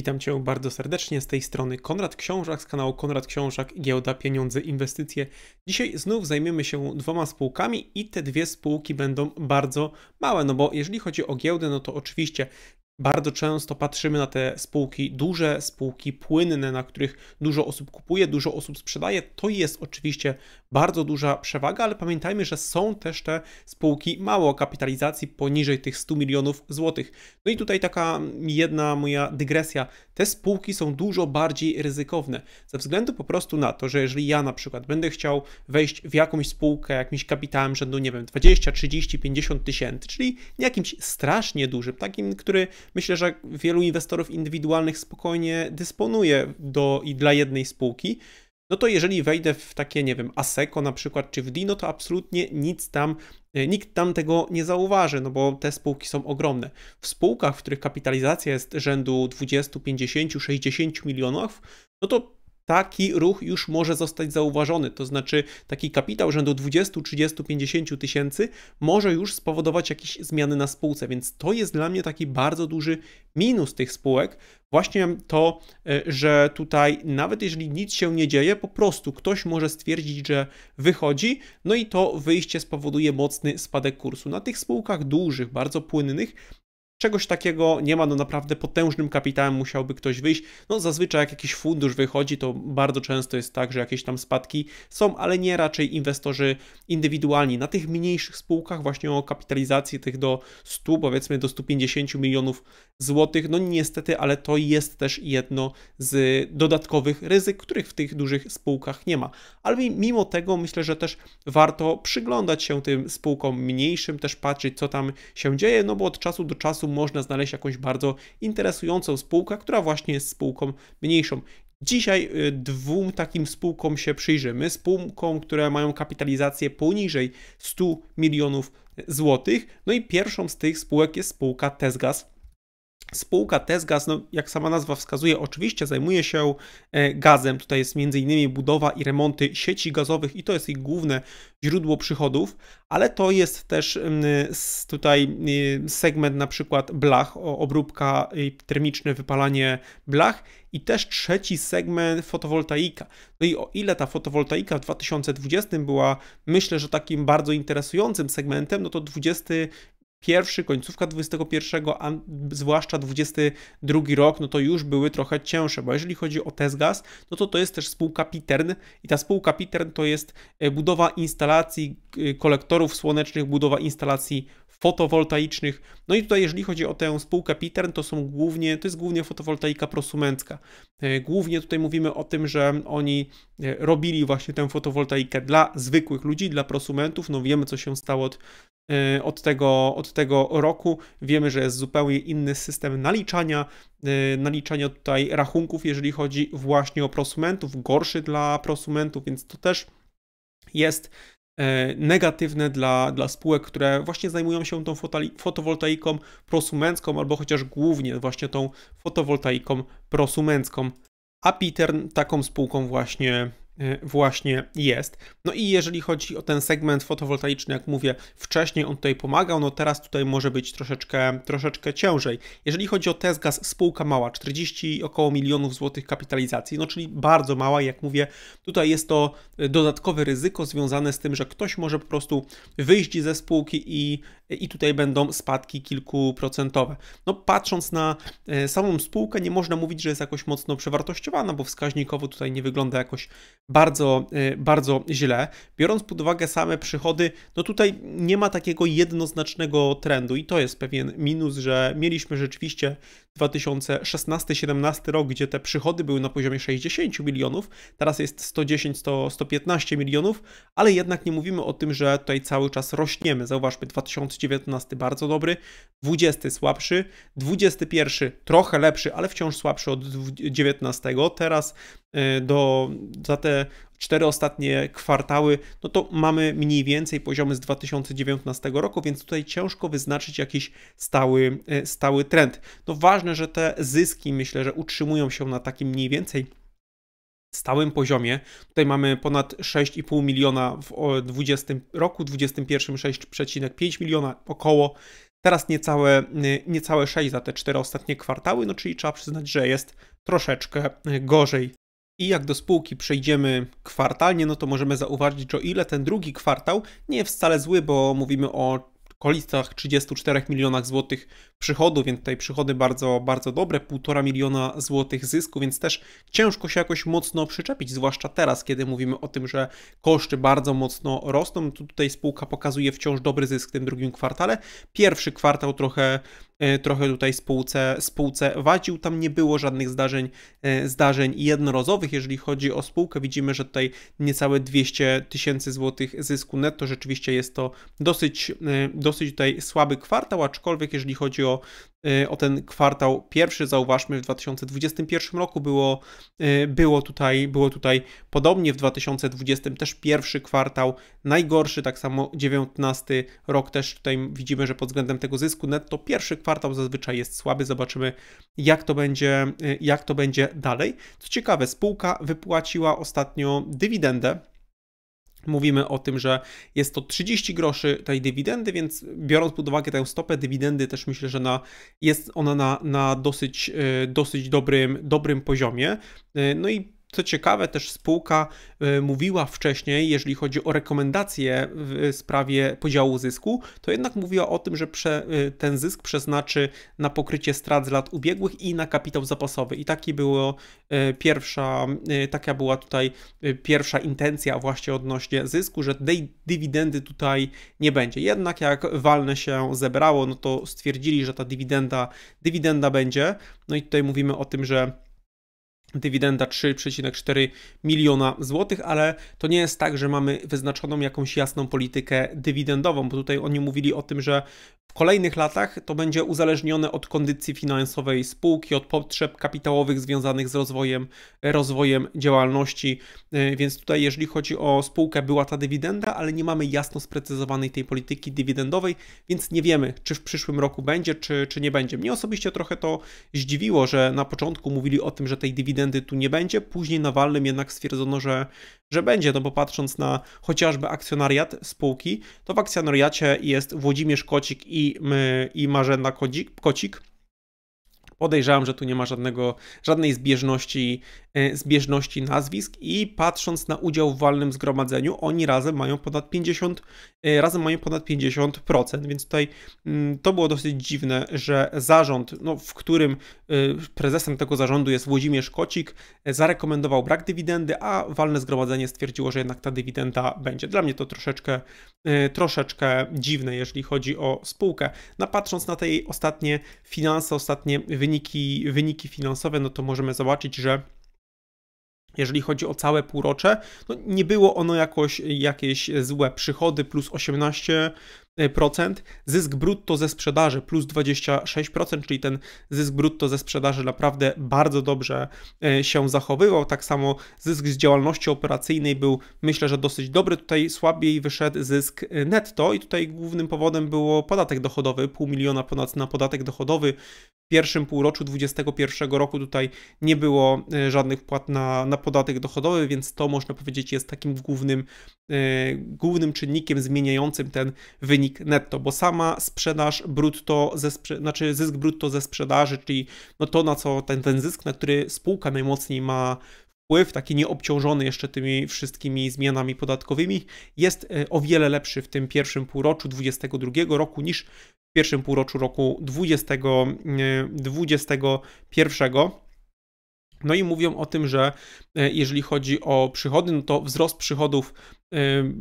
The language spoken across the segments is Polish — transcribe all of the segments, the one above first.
Witam Cię bardzo serdecznie z tej strony Konrad Książak z kanału Konrad Książak Giełda Pieniądze Inwestycje. Dzisiaj znów zajmiemy się dwoma spółkami i te dwie spółki będą bardzo małe, no bo jeżeli chodzi o giełdę, no to oczywiście bardzo często patrzymy na te spółki, duże spółki płynne, na których dużo osób kupuje, dużo osób sprzedaje. To jest oczywiście bardzo duża przewaga, ale pamiętajmy, że są też te spółki mało kapitalizacji poniżej tych 100 milionów złotych. No i tutaj taka jedna moja dygresja. Te spółki są dużo bardziej ryzykowne ze względu po prostu na to, że jeżeli ja na przykład będę chciał wejść w jakąś spółkę jakimś kapitałem rzędu, nie wiem, 20, 30, 50 tysięcy, czyli jakimś strasznie dużym, takim, który myślę, że wielu inwestorów indywidualnych spokojnie dysponuje do i dla jednej spółki, no to jeżeli wejdę w takie, nie wiem, Aseco, na przykład, czy w Dino, to absolutnie nic tam, e, nikt tam tego nie zauważy, no bo te spółki są ogromne. W spółkach, w których kapitalizacja jest rzędu 20, 50, 60 milionów, no to taki ruch już może zostać zauważony. To znaczy, taki kapitał rzędu 20, 30, 50 tysięcy może już spowodować jakieś zmiany na spółce, więc to jest dla mnie taki bardzo duży minus tych spółek. Właśnie to, e, że tutaj nawet jeżeli nic się nie dzieje, po prostu ktoś może stwierdzić, że wychodzi, no i to wyjście spowoduje mocny spadek kursu. Na tych spółkach dużych, bardzo płynnych, Czegoś takiego nie ma, no naprawdę potężnym kapitałem musiałby ktoś wyjść. No zazwyczaj jak jakiś fundusz wychodzi, to bardzo często jest tak, że jakieś tam spadki są, ale nie raczej inwestorzy indywidualni. Na tych mniejszych spółkach właśnie o kapitalizacji tych do 100, powiedzmy do 150 milionów złotych, no niestety, ale to jest też jedno z dodatkowych ryzyk, których w tych dużych spółkach nie ma. Ale mimo tego myślę, że też warto przyglądać się tym spółkom mniejszym, też patrzeć co tam się dzieje, no bo od czasu do czasu można znaleźć jakąś bardzo interesującą spółkę, która właśnie jest spółką mniejszą. Dzisiaj y, dwóm takim spółkom się przyjrzymy. Spółkom, które mają kapitalizację poniżej 100 milionów złotych. No i pierwszą z tych spółek jest spółka Tesgas Spółka Tesgaz, no jak sama nazwa wskazuje, oczywiście zajmuje się e, gazem. Tutaj jest m.in. budowa i remonty sieci gazowych i to jest ich główne źródło przychodów, ale to jest też mm, tutaj mm, segment na przykład blach, obróbka termiczne, wypalanie blach i też trzeci segment fotowoltaika. No i o ile ta fotowoltaika w 2020 była myślę, że takim bardzo interesującym segmentem, no to 20 pierwszy, końcówka 21, a zwłaszcza 22 rok, no to już były trochę cięższe, bo jeżeli chodzi o Tesgas, no to to jest też spółka Pitern i ta spółka Pitern to jest e, budowa instalacji kolektorów słonecznych, budowa instalacji fotowoltaicznych. No i tutaj, jeżeli chodzi o tę spółkę Pitern, to są głównie, to jest głównie fotowoltaika prosumencka. E, głównie tutaj mówimy o tym, że oni e, robili właśnie tę fotowoltaikę dla zwykłych ludzi, dla prosumentów. No wiemy, co się stało od e, od tego, od tego roku. Wiemy, że jest zupełnie inny system naliczania, naliczania tutaj rachunków, jeżeli chodzi właśnie o prosumentów, gorszy dla prosumentów, więc to też jest E, negatywne dla, dla spółek, które właśnie zajmują się tą fotowoltaiką prosumencką albo chociaż głównie właśnie tą fotowoltaiką prosumencką. A Pitern taką spółką właśnie Y, właśnie jest. No i jeżeli chodzi o ten segment fotowoltaiczny, jak mówię, wcześniej on tutaj pomagał, no teraz tutaj może być troszeczkę, troszeczkę ciężej. Jeżeli chodzi o Tesgas, spółka mała, 40 około milionów złotych kapitalizacji, no czyli bardzo mała, jak mówię, tutaj jest to dodatkowe ryzyko związane z tym, że ktoś może po prostu wyjść ze spółki i i tutaj będą spadki kilkuprocentowe. No patrząc na e, samą spółkę nie można mówić, że jest jakoś mocno przewartościowana, bo wskaźnikowo tutaj nie wygląda jakoś bardzo, e, bardzo źle. Biorąc pod uwagę same przychody, no tutaj nie ma takiego jednoznacznego trendu i to jest pewien minus, że mieliśmy rzeczywiście 2016 2017 rok, gdzie te przychody były na poziomie 60 milionów, teraz jest 110-115 milionów, ale jednak nie mówimy o tym, że tutaj cały czas rośniemy. Zauważmy, 2019 bardzo dobry, 20 słabszy, 21 trochę lepszy, ale wciąż słabszy od 19. Teraz y, do, za te cztery ostatnie kwartały, no to mamy mniej więcej poziomy z 2019 roku, więc tutaj ciężko wyznaczyć jakiś stały, e, stały trend. No ważne, że te zyski myślę, że utrzymują się na takim mniej więcej stałym poziomie. Tutaj mamy ponad 6,5 miliona w 20 roku, 2021 6,5 miliona około. Teraz niecałe, niecałe 6 za te cztery ostatnie kwartały, no czyli trzeba przyznać, że jest troszeczkę e, gorzej i jak do spółki przejdziemy kwartalnie, no to możemy zauważyć, o ile ten drugi kwartał nie jest wcale zły, bo mówimy o okolicach 34 milionach złotych przychodu, więc tutaj przychody bardzo, bardzo dobre, 1,5 miliona złotych zysku, więc też ciężko się jakoś mocno przyczepić, zwłaszcza teraz, kiedy mówimy o tym, że koszty bardzo mocno rosną. Tutaj spółka pokazuje wciąż dobry zysk w tym drugim kwartale. Pierwszy kwartał trochę E, trochę tutaj spółce, spółce wadził. Tam nie było żadnych zdarzeń, e, zdarzeń jednorazowych. Jeżeli chodzi o spółkę, widzimy, że tutaj niecałe 200 tysięcy złotych zysku netto. Rzeczywiście jest to dosyć, e, dosyć tutaj słaby kwartał, aczkolwiek jeżeli chodzi o Y, o ten kwartał pierwszy, zauważmy, w 2021 roku było, y, było, tutaj, było tutaj podobnie, w 2020 też pierwszy kwartał najgorszy, tak samo 19 rok też tutaj widzimy, że pod względem tego zysku netto pierwszy kwartał zazwyczaj jest słaby, zobaczymy jak to będzie, y, jak to będzie dalej. Co ciekawe, spółka wypłaciła ostatnio dywidendę, Mówimy o tym, że jest to 30 groszy tej dywidendy, więc biorąc pod uwagę tę stopę dywidendy, też myślę, że na, jest ona na, na dosyć, e, dosyć dobrym, dobrym poziomie. E, no i co ciekawe, też spółka y, mówiła wcześniej, jeżeli chodzi o rekomendacje w sprawie podziału zysku, to jednak mówiła o tym, że prze, y, ten zysk przeznaczy na pokrycie strat z lat ubiegłych i na kapitał zapasowy. I taki było y, pierwsza, taka była tutaj pierwsza intencja właśnie odnośnie zysku, że tej dywidendy tutaj nie będzie. Jednak jak walne się zebrało, no to stwierdzili, że ta dywidenda, dywidenda będzie. No i tutaj mówimy o tym, że dywidenda 3,4 miliona złotych, ale to nie jest tak, że mamy wyznaczoną jakąś jasną politykę dywidendową, bo tutaj oni mówili o tym, że w kolejnych latach to będzie uzależnione od kondycji finansowej spółki, od potrzeb kapitałowych związanych z rozwojem, rozwojem działalności. E, więc tutaj, jeżeli chodzi o spółkę, była ta dywidenda, ale nie mamy jasno sprecyzowanej tej polityki dywidendowej, więc nie wiemy, czy w przyszłym roku będzie, czy, czy nie będzie. Mnie osobiście trochę to zdziwiło, że na początku mówili o tym, że tej dywidendy tu nie będzie, później na walnym jednak stwierdzono, że że będzie, no bo patrząc na chociażby akcjonariat spółki, to w akcjonariacie jest Włodzimierz Kocik i, i Marzena Kocik, Kocik Podejrzewam, że tu nie ma żadnego, żadnej zbieżności, e, zbieżności nazwisk i patrząc na udział w walnym zgromadzeniu, oni razem mają ponad 50, e, razem mają ponad 50%, więc tutaj mm, to było dosyć dziwne, że zarząd, no, w którym e, prezesem tego zarządu jest Włodzimierz Kocik, zarekomendował brak dywidendy, a walne zgromadzenie stwierdziło, że jednak ta dywidenda będzie. Dla mnie to troszeczkę, troszeczkę dziwne, jeżeli chodzi o spółkę. No patrząc na te jej ostatnie finanse, ostatnie wyniki, wyniki, wyniki finansowe, no to możemy zobaczyć, że jeżeli chodzi o całe półrocze, no nie było ono jakoś jakieś złe przychody plus 18 Y, procent, zysk brutto ze sprzedaży plus 26%, czyli ten zysk brutto ze sprzedaży naprawdę bardzo dobrze y, się zachowywał. Tak samo zysk z działalności operacyjnej był, myślę, że dosyć dobry. Tutaj słabiej wyszedł zysk y, netto i tutaj głównym powodem było podatek dochodowy, pół miliona ponad na podatek dochodowy. W pierwszym półroczu 2021 roku tutaj nie było żadnych wpłat na, na podatek dochodowy, więc to można powiedzieć jest takim głównym, głównym czynnikiem zmieniającym ten wynik wynik netto, bo sama sprzedaż brutto, ze sprze znaczy zysk brutto ze sprzedaży, czyli no to na co ten, ten zysk, na który spółka najmocniej ma wpływ, taki nieobciążony jeszcze tymi wszystkimi zmianami podatkowymi, jest e, o wiele lepszy w tym pierwszym półroczu 2022 roku niż w pierwszym półroczu roku 2021. E, no i mówią o tym, że e, jeżeli chodzi o przychody, no to wzrost przychodów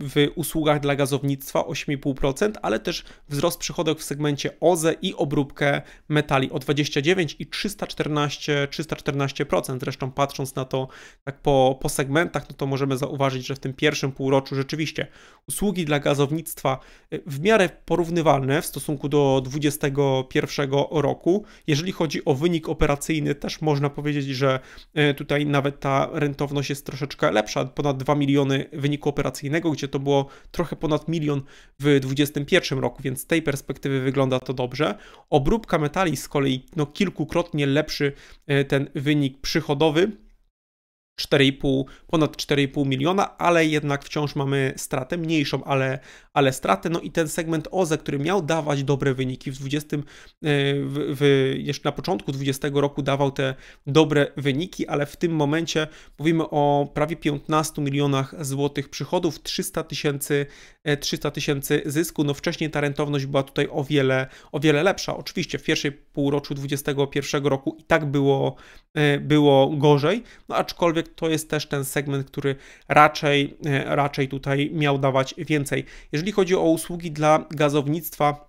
w usługach dla gazownictwa 8,5%, ale też wzrost przychodów w segmencie OZE i obróbkę metali o 29 i 314, 314%. Zresztą patrząc na to tak po, po segmentach, no to możemy zauważyć, że w tym pierwszym półroczu rzeczywiście usługi dla gazownictwa e, w miarę porównywalne w stosunku do 2021 roku. Jeżeli chodzi o wynik operacyjny, też można powiedzieć, że e, tutaj nawet ta rentowność jest troszeczkę lepsza, ponad 2 miliony wyniku operacyjnego informacyjnego, gdzie to było trochę ponad milion w 2021 roku, więc z tej perspektywy wygląda to dobrze. Obróbka metali z kolei no, kilkukrotnie lepszy e, ten wynik przychodowy. 4,5, ponad 4,5 miliona, ale jednak wciąż mamy stratę, mniejszą, ale, ale stratę. No i ten segment OZE, który miał dawać dobre wyniki w 20, e, w, w, jeszcze na początku 20 roku dawał te dobre wyniki, ale w tym momencie mówimy o prawie 15 milionach złotych przychodów, 300 tysięcy 300 e, tysięcy zysku. No wcześniej ta rentowność była tutaj o wiele, o wiele lepsza. Oczywiście w pierwszej półroczu 2021 roku i tak było, e, było gorzej, no aczkolwiek to jest też ten segment, który raczej, e, raczej tutaj miał dawać więcej. Jeżeli chodzi o usługi dla gazownictwa,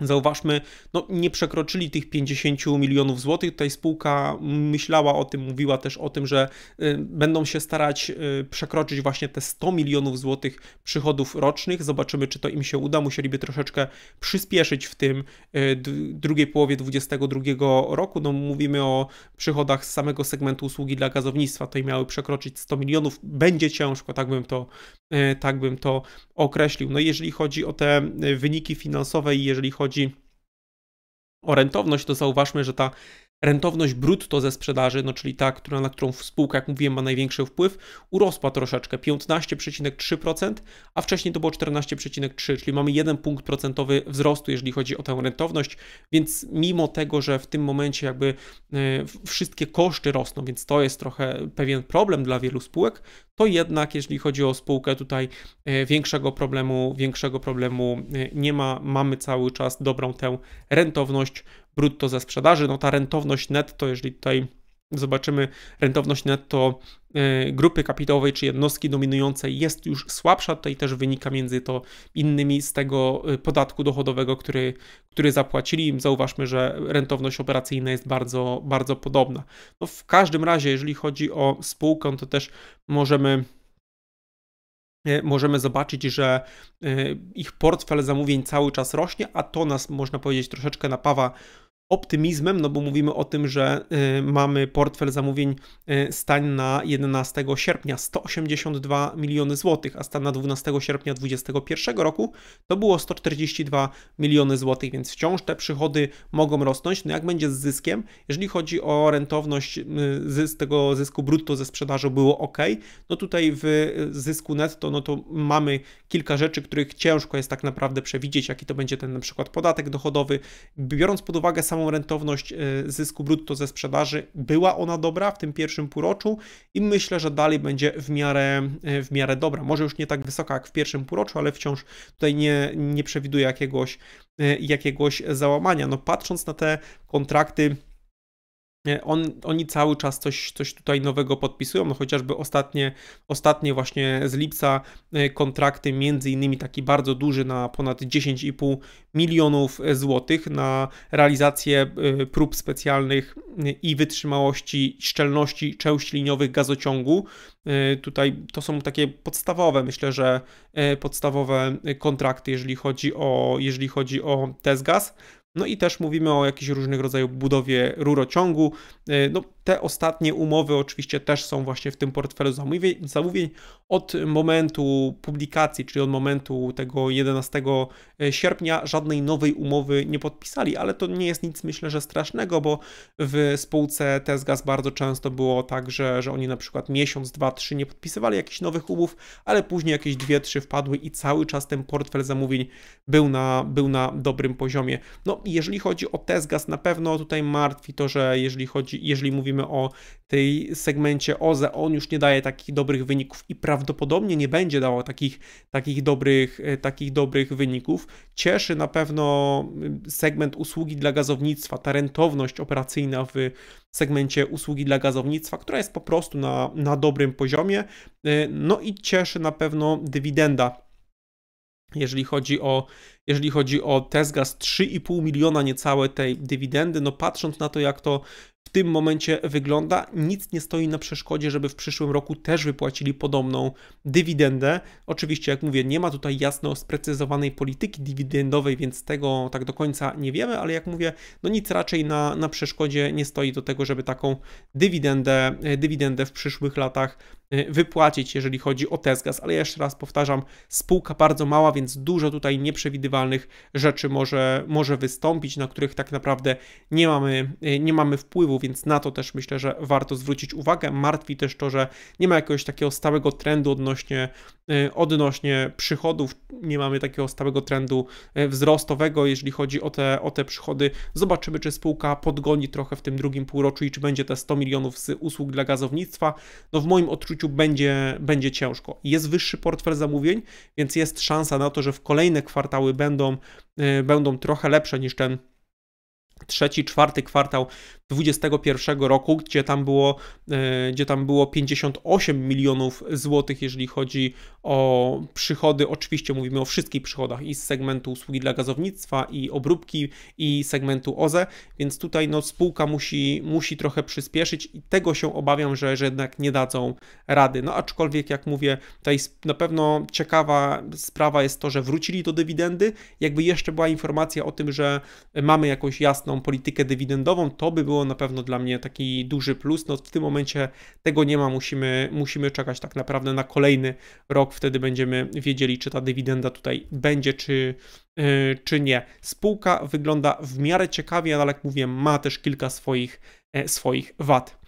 Zauważmy, no nie przekroczyli tych 50 milionów złotych. Tutaj spółka myślała o tym, mówiła też o tym, że y, będą się starać y, przekroczyć właśnie te 100 milionów złotych przychodów rocznych. Zobaczymy, czy to im się uda. Musieliby troszeczkę przyspieszyć w tym y, drugiej połowie 2022 roku. No mówimy o przychodach z samego segmentu usługi dla gazownictwa. Tutaj miały przekroczyć 100 milionów. Będzie ciężko, tak bym to, tak bym to określił. No jeżeli chodzi o te wyniki finansowe i jeżeli chodzi chodzi o rentowność, to zauważmy, że ta rentowność brutto ze sprzedaży, no czyli ta, która, na którą spółka, jak mówiłem, ma największy wpływ, urosła troszeczkę, 15,3%, a wcześniej to było 14,3%, czyli mamy 1 punkt procentowy wzrostu, jeżeli chodzi o tę rentowność, więc mimo tego, że w tym momencie jakby e, wszystkie koszty rosną, więc to jest trochę pewien problem dla wielu spółek, to jednak jeżeli chodzi o spółkę tutaj e, większego problemu, większego problemu e, nie ma, mamy cały czas dobrą tę rentowność, brutto ze sprzedaży. No ta rentowność netto, jeżeli tutaj zobaczymy rentowność netto e, grupy kapitałowej czy jednostki dominującej jest już słabsza. Tutaj też wynika między to innymi z tego e, podatku dochodowego, który, który zapłacili. Zauważmy, że rentowność operacyjna jest bardzo, bardzo podobna. No w każdym razie, jeżeli chodzi o spółkę, to też możemy możemy zobaczyć, że y, ich portfel zamówień cały czas rośnie, a to nas, można powiedzieć, troszeczkę napawa optymizmem, no bo mówimy o tym, że y, mamy portfel zamówień y, stań na 11 sierpnia 182 miliony złotych, a stan na 12 sierpnia 2021 roku to było 142 miliony złotych, więc wciąż te przychody mogą rosnąć. No jak będzie z zyskiem? Jeżeli chodzi o rentowność y, z tego zysku brutto ze sprzedaży było ok, no tutaj w zysku netto, no to mamy kilka rzeczy, których ciężko jest tak naprawdę przewidzieć, jaki to będzie ten na przykład podatek dochodowy. Biorąc pod uwagę samą samą rentowność e, zysku brutto ze sprzedaży. Była ona dobra w tym pierwszym półroczu i myślę, że dalej będzie w miarę, e, w miarę dobra. Może już nie tak wysoka jak w pierwszym półroczu, ale wciąż tutaj nie, nie przewiduję jakiegoś, e, jakiegoś załamania. No patrząc na te kontrakty, on, oni cały czas coś, coś tutaj nowego podpisują, no chociażby ostatnie, ostatnie właśnie z lipca e, kontrakty, między innymi taki bardzo duży na ponad 10,5 milionów złotych na realizację e, prób specjalnych e, i wytrzymałości szczelności części liniowych gazociągu. Tutaj to są takie podstawowe, myślę, że podstawowe kontrakty, jeżeli chodzi o, jeżeli chodzi o Tesgas. gaz. No i też mówimy o jakichś różnych rodzajach budowie rurociągu. E, no, te ostatnie umowy oczywiście też są właśnie w tym portfelu zamówień. zamówień. Od momentu publikacji, czyli od momentu tego 11 e, sierpnia, żadnej nowej umowy nie podpisali, ale to nie jest nic myślę, że strasznego, bo w spółce Tesgas bardzo często było tak, że, że oni na przykład miesiąc, dwa, trzy nie podpisywali jakichś nowych umów, ale później jakieś dwie, trzy wpadły i cały czas ten portfel zamówień był na, był na dobrym poziomie. No, jeżeli chodzi o Tesgas, na pewno tutaj martwi to, że jeżeli chodzi, jeżeli mówimy o tej segmencie OZE, on już nie daje takich dobrych wyników i prawdopodobnie nie będzie dawał takich, takich, dobrych, e, takich dobrych wyników. Cieszy na pewno segment usługi dla gazownictwa, ta rentowność operacyjna w segmencie usługi dla gazownictwa, która jest po prostu na, na dobrym poziomie. E, no i cieszy na pewno dywidenda jeżeli chodzi o, jeżeli chodzi o Tesgas 3,5 miliona niecałe tej dywidendy, no patrząc na to, jak to w tym momencie wygląda, nic nie stoi na przeszkodzie, żeby w przyszłym roku też wypłacili podobną dywidendę. Oczywiście, jak mówię, nie ma tutaj jasno sprecyzowanej polityki dywidendowej, więc tego tak do końca nie wiemy, ale jak mówię, no nic raczej na, na przeszkodzie nie stoi do tego, żeby taką dywidendę, dywidendę w przyszłych latach Y, wypłacić, jeżeli chodzi o Tesgas, ale jeszcze raz powtarzam, spółka bardzo mała, więc dużo tutaj nieprzewidywalnych rzeczy może, może wystąpić, na których tak naprawdę nie mamy, y, nie mamy wpływu, więc na to też myślę, że warto zwrócić uwagę. Martwi też to, że nie ma jakiegoś takiego stałego trendu odnośnie, y, odnośnie przychodów, nie mamy takiego stałego trendu wzrostowego, jeżeli chodzi o te, o te przychody. Zobaczymy, czy spółka podgoni trochę w tym drugim półroczu i czy będzie te 100 milionów z usług dla gazownictwa. No w moim odczuciu będzie, będzie ciężko. Jest wyższy portfel zamówień, więc jest szansa na to, że w kolejne kwartały będą, y, będą trochę lepsze niż ten trzeci, czwarty kwartał 2021 roku, gdzie tam było, e, gdzie tam było 58 milionów złotych, jeżeli chodzi o przychody. Oczywiście mówimy o wszystkich przychodach i z segmentu usługi dla gazownictwa, i obróbki, i segmentu OZE, więc tutaj no, spółka musi, musi trochę przyspieszyć i tego się obawiam, że, że jednak nie dadzą rady. No aczkolwiek, jak mówię, tutaj na pewno ciekawa sprawa jest to, że wrócili do dywidendy. Jakby jeszcze była informacja o tym, że mamy jakąś jasną politykę dywidendową, to by było na pewno dla mnie taki duży plus. No w tym momencie tego nie ma, musimy, musimy czekać tak naprawdę na kolejny rok, wtedy będziemy wiedzieli, czy ta dywidenda tutaj będzie, czy, yy, czy nie. Spółka wygląda w miarę ciekawie, ale jak mówię, ma też kilka swoich, e, swoich wad.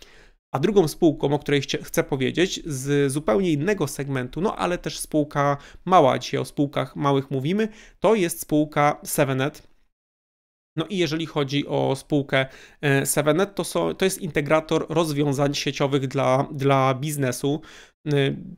A drugą spółką, o której chcę powiedzieć, z zupełnie innego segmentu, no ale też spółka mała, dzisiaj o spółkach małych mówimy, to jest spółka Sevenet. No i jeżeli chodzi o spółkę e, Sevenet, to, to jest integrator rozwiązań sieciowych dla, dla biznesu, e,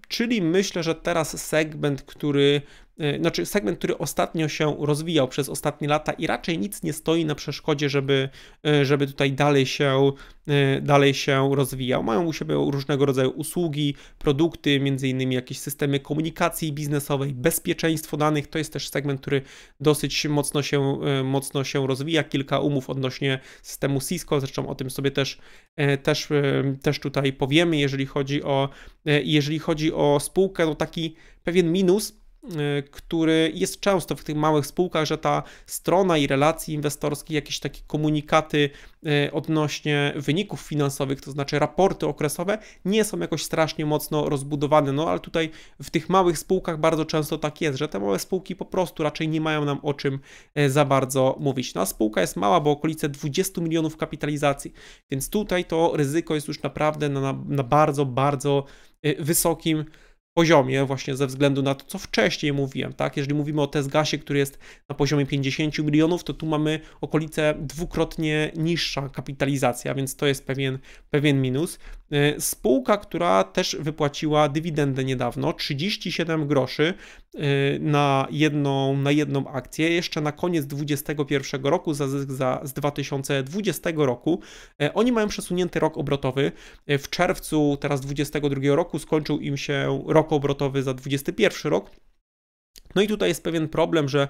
czyli myślę, że teraz segment, który E, znaczy segment, który ostatnio się rozwijał przez ostatnie lata i raczej nic nie stoi na przeszkodzie, żeby, e, żeby tutaj dalej się, e, dalej się rozwijał. Mają u siebie różnego rodzaju usługi, produkty, między innymi jakieś systemy komunikacji biznesowej, bezpieczeństwo danych. To jest też segment, który dosyć mocno się, mocno się rozwija. Kilka umów odnośnie systemu Cisco, zresztą o tym sobie też, też, też tutaj powiemy, jeżeli chodzi o, jeżeli chodzi o spółkę, no taki pewien minus, Y, który jest często w tych małych spółkach, że ta strona i relacji inwestorskie, jakieś takie komunikaty y, odnośnie wyników finansowych, to znaczy raporty okresowe, nie są jakoś strasznie mocno rozbudowane. No ale tutaj w tych małych spółkach bardzo często tak jest, że te małe spółki po prostu raczej nie mają nam o czym y, za bardzo mówić. No a spółka jest mała, bo okolice 20 milionów kapitalizacji, więc tutaj to ryzyko jest już naprawdę na, na bardzo, bardzo wysokim poziomie właśnie ze względu na to, co wcześniej mówiłem, tak? Jeżeli mówimy o Tesgasie, który jest na poziomie 50 milionów, to tu mamy okolice dwukrotnie niższa kapitalizacja, więc to jest pewien, pewien minus. E, spółka, która też wypłaciła dywidendę niedawno, 37 groszy e, na jedną, na jedną akcję. Jeszcze na koniec 2021 roku, za zysk za, z 2020 roku. E, oni mają przesunięty rok obrotowy. W czerwcu teraz 2022 roku skończył im się rok obrotowy za 2021 rok. No i tutaj jest pewien problem, że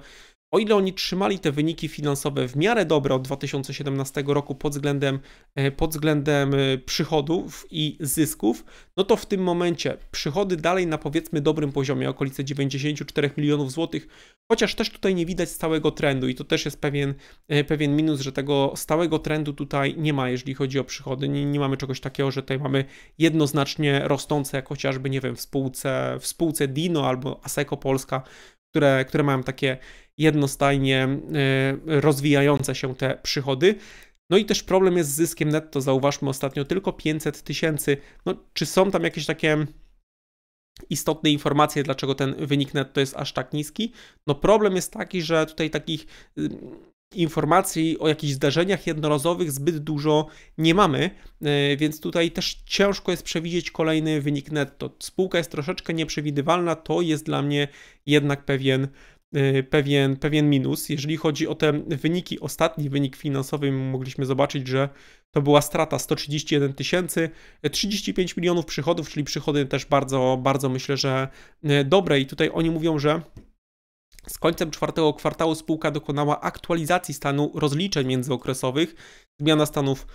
o ile oni trzymali te wyniki finansowe w miarę dobre od 2017 roku pod względem, e, pod względem e, przychodów i zysków, no to w tym momencie przychody dalej na powiedzmy dobrym poziomie, okolice 94 milionów złotych, chociaż też tutaj nie widać stałego trendu i to też jest pewien, e, pewien minus, że tego stałego trendu tutaj nie ma, jeżeli chodzi o przychody. Nie, nie mamy czegoś takiego, że tutaj mamy jednoznacznie rosnące, jak chociażby, nie wiem, w spółce, w spółce Dino albo Asseco Polska, które, które mają takie jednostajnie e, rozwijające się te przychody. No i też problem jest z zyskiem netto, zauważmy ostatnio tylko 500 tysięcy. No, czy są tam jakieś takie istotne informacje, dlaczego ten wynik netto jest aż tak niski? No problem jest taki, że tutaj takich y, informacji o jakichś zdarzeniach jednorazowych zbyt dużo nie mamy, e, więc tutaj też ciężko jest przewidzieć kolejny wynik netto. Spółka jest troszeczkę nieprzewidywalna, to jest dla mnie jednak pewien Y, pewien, pewien minus. Jeżeli chodzi o te wyniki, ostatni wynik finansowy, mogliśmy zobaczyć, że to była strata 131 tysięcy, 35 milionów przychodów, czyli przychody też bardzo, bardzo myślę, że y, dobre. I tutaj oni mówią, że z końcem czwartego kwartału spółka dokonała aktualizacji stanu rozliczeń międzyokresowych, zmiana stanów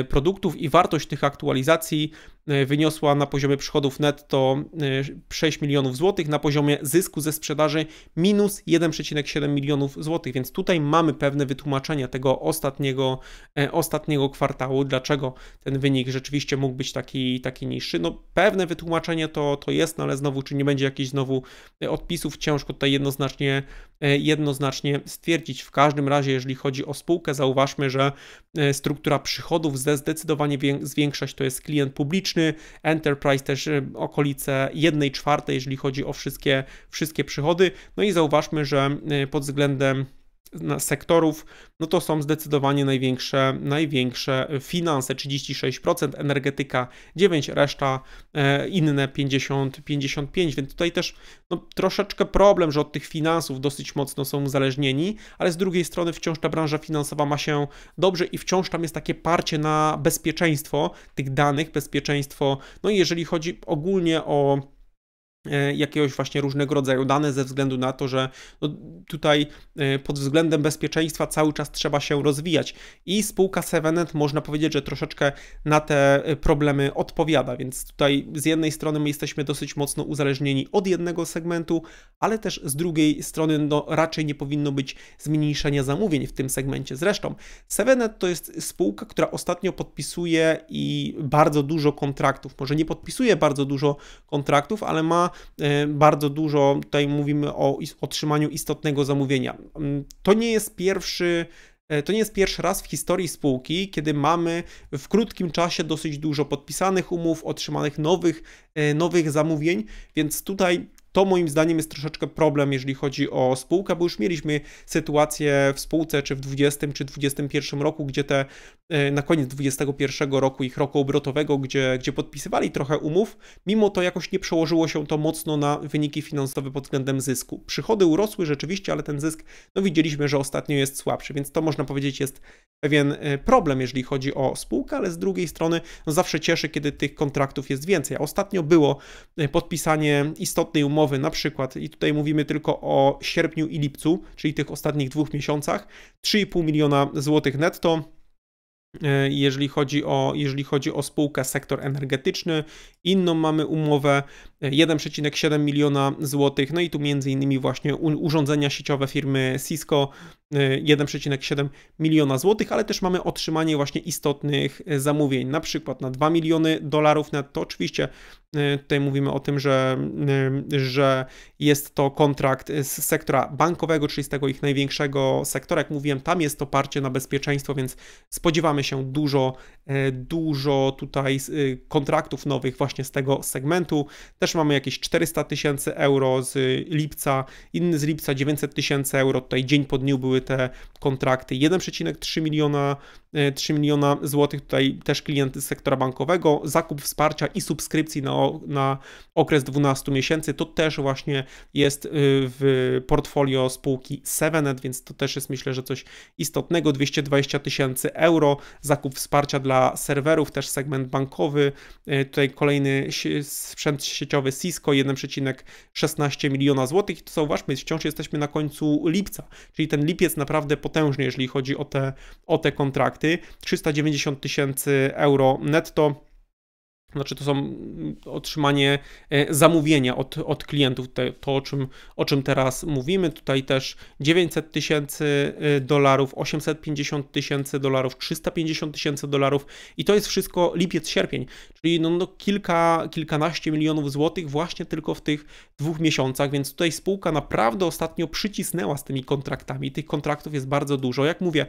y, produktów i wartość tych aktualizacji E, wyniosła na poziomie przychodów netto 6 e, milionów złotych, na poziomie zysku ze sprzedaży minus 1,7 milionów złotych, więc tutaj mamy pewne wytłumaczenia tego ostatniego, e, ostatniego kwartału, dlaczego ten wynik rzeczywiście mógł być taki, taki niższy. No pewne wytłumaczenie to, to jest, no ale znowu, czy nie będzie jakichś znowu odpisów, ciężko tutaj jednoznacznie, jednoznacznie stwierdzić. W każdym razie, jeżeli chodzi o spółkę, zauważmy, że struktura przychodów zdecydowanie zwiększa się, to jest klient publiczny, publiczny, Enterprise też y, okolice 1 czwartej, jeżeli chodzi o wszystkie, wszystkie przychody. No i zauważmy, że y, pod względem sektorów, no to są zdecydowanie największe, największe finanse 36%, energetyka 9%, reszta e, inne 50, 55%, więc tutaj też no, troszeczkę problem, że od tych finansów dosyć mocno są uzależnieni, ale z drugiej strony wciąż ta branża finansowa ma się dobrze i wciąż tam jest takie parcie na bezpieczeństwo tych danych, bezpieczeństwo, no i jeżeli chodzi ogólnie o E, jakiegoś właśnie różnego rodzaju dane ze względu na to, że no tutaj e, pod względem bezpieczeństwa cały czas trzeba się rozwijać i spółka Sevenet można powiedzieć, że troszeczkę na te e, problemy odpowiada, więc tutaj z jednej strony my jesteśmy dosyć mocno uzależnieni od jednego segmentu, ale też z drugiej strony no raczej nie powinno być zmniejszenia zamówień w tym segmencie. Zresztą Sevenet to jest spółka, która ostatnio podpisuje i bardzo dużo kontraktów, może nie podpisuje bardzo dużo kontraktów, ale ma Y, bardzo dużo tutaj mówimy o otrzymaniu istotnego zamówienia. Mm, to nie jest pierwszy. E, to nie jest pierwszy raz w historii spółki, kiedy mamy w krótkim czasie dosyć dużo podpisanych umów, otrzymanych nowych, e, nowych zamówień, więc tutaj to moim zdaniem jest troszeczkę problem, jeżeli chodzi o spółkę, bo już mieliśmy sytuację w spółce czy w 20 czy 21 roku, gdzie te e, na koniec 21 roku ich roku obrotowego, gdzie, gdzie podpisywali trochę umów, mimo to jakoś nie przełożyło się to mocno na wyniki finansowe pod względem zysku. Przychody urosły rzeczywiście, ale ten zysk, no widzieliśmy, że ostatnio jest słabszy, więc to można powiedzieć jest pewien e, problem, jeżeli chodzi o spółkę, ale z drugiej strony no zawsze cieszy, kiedy tych kontraktów jest więcej. ostatnio było e, podpisanie istotnej umowy umowy, na przykład, i tutaj mówimy tylko o sierpniu i lipcu, czyli tych ostatnich dwóch miesiącach, 3,5 miliona złotych netto e, jeżeli chodzi o, jeżeli chodzi o spółkę sektor energetyczny, inną mamy umowę 1,7 e, miliona złotych, no i tu między innymi właśnie urządzenia sieciowe firmy Cisco 1,7 e, miliona złotych, ale też mamy otrzymanie właśnie istotnych e, zamówień, na przykład na 2 miliony dolarów, na to oczywiście tutaj mówimy o tym, że, że jest to kontrakt z sektora bankowego, czyli z tego ich największego sektora, jak mówiłem, tam jest to parcie na bezpieczeństwo, więc spodziewamy się dużo, dużo tutaj kontraktów nowych właśnie właśnie z tego segmentu. Też mamy jakieś 400 tysięcy euro z y, lipca, inny z lipca 900 tysięcy euro. Tutaj dzień po dniu były te kontrakty. 1,3 miliona 3 e, miliona złotych, tutaj też klienty z sektora bankowego, zakup wsparcia i subskrypcji na, na okres 12 miesięcy, to też właśnie jest y, w portfolio spółki Sevenet, więc to też jest myślę, że coś istotnego, 220 tysięcy euro, zakup wsparcia dla serwerów, też segment bankowy, e, tutaj kolejny sprzęt sieciowy Cisco, 1,16 miliona złotych, to zauważmy, wciąż jesteśmy na końcu lipca, czyli ten lipiec naprawdę potężny, jeżeli chodzi o te, o te kontrakty kontrakty 390 tysięcy euro netto. Znaczy, to są mm, otrzymanie e, zamówienia od, od klientów, to o czym, o czym teraz mówimy. Tutaj też 900 e, tysięcy dolarów, 850 tysięcy dolarów, 350 tysięcy dolarów i to jest wszystko lipiec, sierpień, czyli no, no, kilka, kilkanaście milionów złotych właśnie tylko w tych dwóch miesiącach, więc tutaj spółka naprawdę ostatnio przycisnęła z tymi kontraktami. Tych kontraktów jest bardzo dużo. Jak mówię,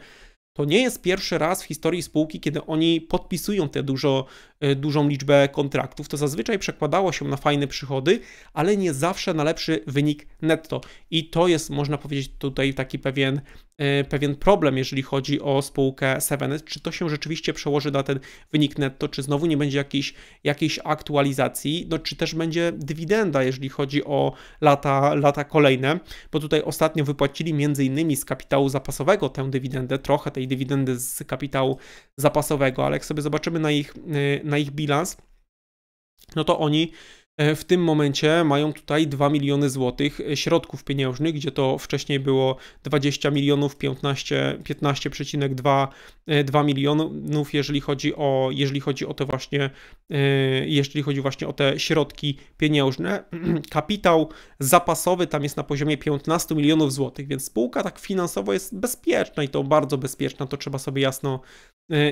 to nie jest pierwszy raz w historii spółki, kiedy oni podpisują tę dużo, e, dużą liczbę kontraktów. To zazwyczaj przekładało się na fajne przychody, ale nie zawsze na lepszy wynik netto. I to jest, można powiedzieć, tutaj taki pewien Y, pewien problem, jeżeli chodzi o spółkę Sevenet. Czy to się rzeczywiście przełoży na ten wynik netto, czy znowu nie będzie jakiejś, jakiejś aktualizacji, no, czy też będzie dywidenda, jeżeli chodzi o lata, lata kolejne, bo tutaj ostatnio wypłacili między innymi z kapitału zapasowego tę dywidendę, trochę tej dywidendy z kapitału zapasowego, ale jak sobie zobaczymy na ich, y, na ich bilans, no to oni E, w tym momencie mają tutaj 2 miliony złotych e, środków pieniężnych, gdzie to wcześniej było 20 milionów 15,2 15, 15 2 milionów, jeżeli chodzi o jeżeli chodzi o te właśnie e, jeżeli chodzi właśnie o te środki pieniężne. Kapitał zapasowy tam jest na poziomie 15 milionów złotych, więc spółka tak finansowo jest bezpieczna i to bardzo bezpieczna, to trzeba sobie jasno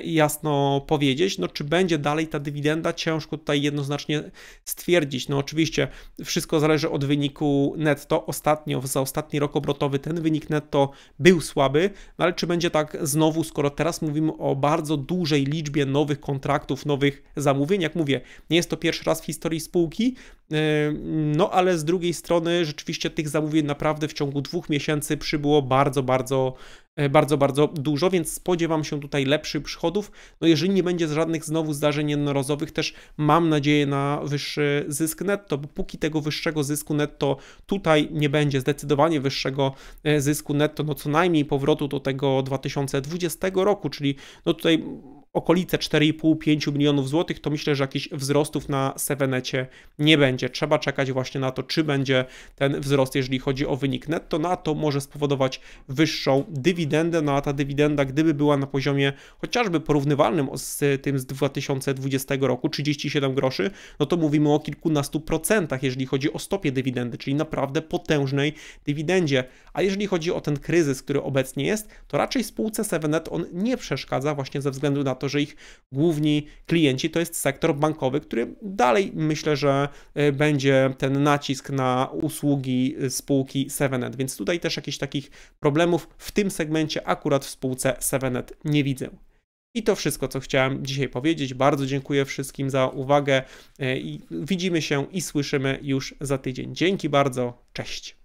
jasno powiedzieć. No czy będzie dalej ta dywidenda? Ciężko tutaj jednoznacznie stwierdzić stwierdzić. No oczywiście wszystko zależy od wyniku netto. Ostatnio, za ostatni rok obrotowy ten wynik netto był słaby, no ale czy będzie tak znowu, skoro teraz mówimy o bardzo dużej liczbie nowych kontraktów, nowych zamówień? Jak mówię, nie jest to pierwszy raz w historii spółki, yy, no ale z drugiej strony rzeczywiście tych zamówień naprawdę w ciągu dwóch miesięcy przybyło bardzo, bardzo E, bardzo, bardzo dużo, więc spodziewam się tutaj lepszych przychodów. No jeżeli nie będzie żadnych znowu zdarzeń jednorazowych, też mam nadzieję na wyższy zysk netto, bo póki tego wyższego zysku netto tutaj nie będzie, zdecydowanie wyższego e, zysku netto, no co najmniej powrotu do tego 2020 roku, czyli no tutaj okolice 4,5-5 milionów złotych, to myślę, że jakichś wzrostów na Sevenecie nie będzie. Trzeba czekać właśnie na to, czy będzie ten wzrost, jeżeli chodzi o wynik netto. Na to może spowodować wyższą dywidendę, no a ta dywidenda, gdyby była na poziomie chociażby porównywalnym z tym z 2020 roku, 37 groszy, no to mówimy o kilkunastu procentach, jeżeli chodzi o stopie dywidendy, czyli naprawdę potężnej dywidendzie. A jeżeli chodzi o ten kryzys, który obecnie jest, to raczej spółce Sevenet on nie przeszkadza właśnie ze względu na to, że ich główni klienci to jest sektor bankowy, który dalej myślę, że y, będzie ten nacisk na usługi spółki Sevenet, więc tutaj też jakichś takich problemów w tym segmencie akurat w spółce Sevenet nie widzę. I to wszystko, co chciałem dzisiaj powiedzieć. Bardzo dziękuję wszystkim za uwagę y, i widzimy się i słyszymy już za tydzień. Dzięki bardzo, cześć.